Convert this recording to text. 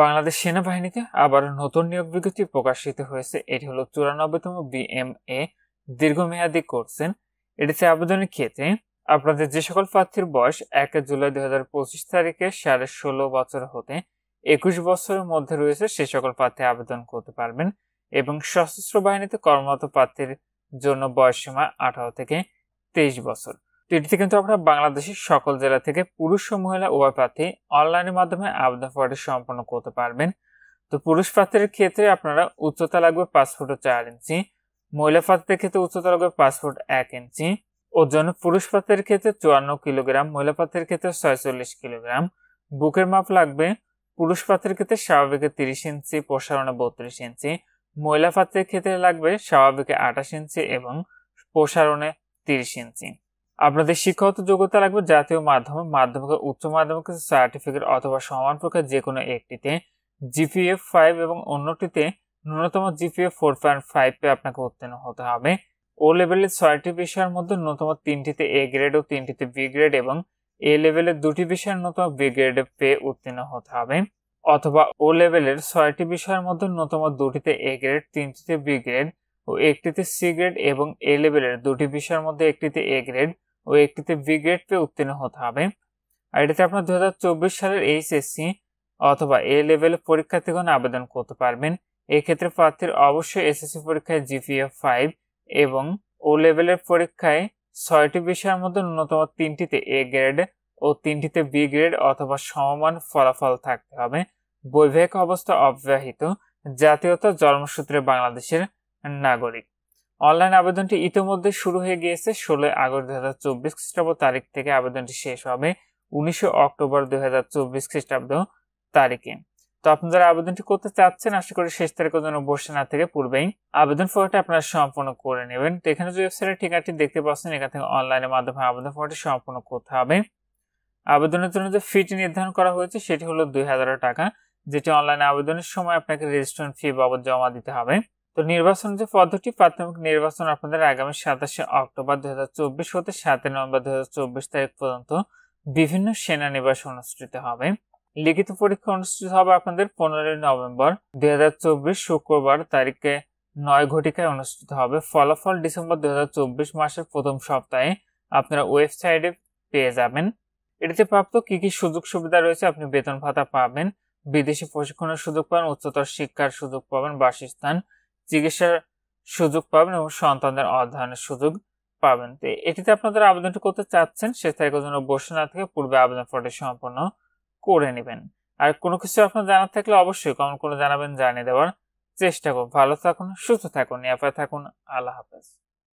বাংলাদেশ সেনাবাহিনীতে আবার নতুন নিয়োগ বিজ্ঞপ্তি প্রকাশিত হয়েছে এটি হলো চুরানব্বইতম বিএমএ দীর্ঘমেয়াদী কোর্সেন এটিতে আবেদনের ক্ষেত্রে আপনাদের যে সকল প্রার্থীর বয়স এক জুলাই দুই হাজার পঁচিশ তারিখে সাড়ে ষোলো বছর হতে একুশ বছরের মধ্যে রয়েছে সে সকল প্রার্থী আবেদন করতে পারবেন এবং সশস্ত্র বাহিনীতে কর্মরত প্রার্থীর জন্য বয়সসীমা আঠারো থেকে তেইশ বছর এটিতে কিন্তু আপনারা বাংলাদেশের সকল জেলা থেকে পুরুষ ও মহিলা উভয় প্রার্থী অনলাইনের মাধ্যমে আবেদন ফর্মটি সম্পন্ন করতে পারবেন তো পুরুষ প্রার্থীর ক্ষেত্রে আপনারা উচ্চতা লাগবে পাঁচ ফুট চার ইঞ্চি মহিলা প্রার্থীদের ক্ষেত্রে উচ্চতা লাগবে পাঁচ ফুট এক ইঞ্চি ওজন পুরুষ প্রার্থীর ক্ষেত্রে চুয়ান্ন কিলোগ্রাম মহিলা প্রার্থীর ক্ষেত্রে ছয়চল্লিশ কিলোগ্রাম বুকের মাপ লাগবে পুরুষ প্রার্থীর ক্ষেত্রে স্বাভাবিক তিরিশ ইঞ্চি প্রসারণে বত্রিশ ইঞ্চি মহিলা প্রার্থীর ক্ষেত্রে লাগবে স্বাভাবিক আঠাশ ইঞ্চি এবং প্রসারণে তিরিশ ইঞ্চি আপনাদের শিক্ষাগত যোগ্যতা লাগবে জাতীয় মাধ্যমিক মাধ্যমিক উচ্চ মাধ্যমিক সার্টিফিকেট অথবা সমান প্রকার যে কোনো একটিতে জিপিএ ফাইভ এবং অন্যটিতে ন্যূনতম জিপিএ ফোর পয়েন্ট ফাইভ পে আপনাকে উত্তীর্ণ হতে হবে ও লেভেলের ছয়টি বিষয়ের মধ্যে ন্যূনতম তিনটিতে এ গ্রেড ও তিনটিতে বি গ্রেড এবং এ লেভেলের দুটি বিষয়ের ন্যূনতম বি গ্রেড পে উত্তীর্ণ হতে হবে অথবা ও লেভেলের ছয়টি বিষয়ের মধ্যে ন্যূনতম দুটিতে এ গ্রেড তিনটিতে বি গ্রেড ও একটিতে সি গ্রেড এবং এ লেভেলের দুটি বিষয়ের মধ্যে একটিতে এ গ্রেড ও একটিতে বি গ্রেড পেয়ে উত্তীর্ণ হতে হবে আর এটাতে আপনার দু সালের এইচএসসি অথবা এ লেভেলের পরীক্ষার্থীগণ আবেদন করতে পারবেন এক্ষেত্রে প্রার্থীর অবশ্যই এসএসসি পরীক্ষায় জিপিএ ফাইভ এবং ও লেভেলের পরীক্ষায় ছয়টি বিষয়ের মধ্যে ন্যূনতম তিনটিতে এ গ্রেড ও তিনটিতে বি গ্রেড অথবা সমমান ফলাফল থাকতে হবে বৈবাহিক অবস্থা অব্যাহিত জাতীয়তা জন্মসূত্রে বাংলাদেশের নাগরিক অনলাইন আবেদনটি ইতিমধ্যে শুরু হয়ে গিয়েছে ষোলোই আগস্ট দু হাজার চব্বিশ খ্রিস্টাব্দ তারিখ থেকে আবেদনটি শেষ হবে উনিশে অক্টোবর দু হাজার চব্বিশ খ্রিস্টাব্দ তারিখে তো আপনারা যারা আবেদনটি করতে চাচ্ছেন আশা করি শেষ তারিখের জন্য বসে না থেকে পূর্বেই আবেদন ফর্মটা আপনারা সম্পূর্ণ করে নেবেন তো এখানে যে ওয়েবসাইটের ঠিকানাটি দেখতে পাচ্ছেন এখান থেকে অনলাইনের মাধ্যমে আবেদন ফর্মটি সম্পূর্ণ করতে হবে আবেদনের জন্য যে ফিটি নির্ধারণ করা হয়েছে সেটি হলো দুই হাজার টাকা যেটি অনলাইনে আবেদনের সময় আপনাকে রেজিস্ট্রেশন ফি বাবদ জমা দিতে হবে তো নির্বাচন যে পদ্ধতি প্রাথমিক নির্বাচন আপনাদের আগামী সাতাশে অক্টোবর দু হতে সাতই নভেম্বর দু তারিখ পর্যন্ত বিভিন্ন সেনানিবাস অনুষ্ঠিত হবে লিখিত পরীক্ষা অনুষ্ঠিত হবে আপনাদের পনেরোই নভেম্বর দুই শুক্রবার তারিখে নয় ঘটিকায় অনুষ্ঠিত হবে ফলাফল ডিসেম্বর দু মাসের প্রথম সপ্তাহে আপনারা ওয়েবসাইটে পেয়ে যাবেন এটিতে প্রাপ্ত কি কি সুযোগ সুবিধা রয়েছে আপনি বেতন ভাতা পাবেন বিদেশি প্রশিক্ষণের সুযোগ পাবেন উচ্চতর শিক্ষার সুযোগ পাবেন বাসস্থান চিকিৎসার সুযোগ পাবেন এবং সন্তানদের অধ্যয়নের সুযোগ পাবেন তো এটিতে আপনাদের আবেদনটি করতে চাচ্ছেন সে তারিখের জন্য বসে না থেকে পূর্বে আবেদন ফর্মটি সম্পন্ন করে নেবেন আর কোনো কিছু আপনার জানার থাকলে অবশ্যই কমেন্ট করে জানাবেন জানিয়ে দেওয়ার চেষ্টা করুন ভালো থাকুন সুস্থ থাকুন নিরাপদে থাকুন আল্লাহ হাফেজ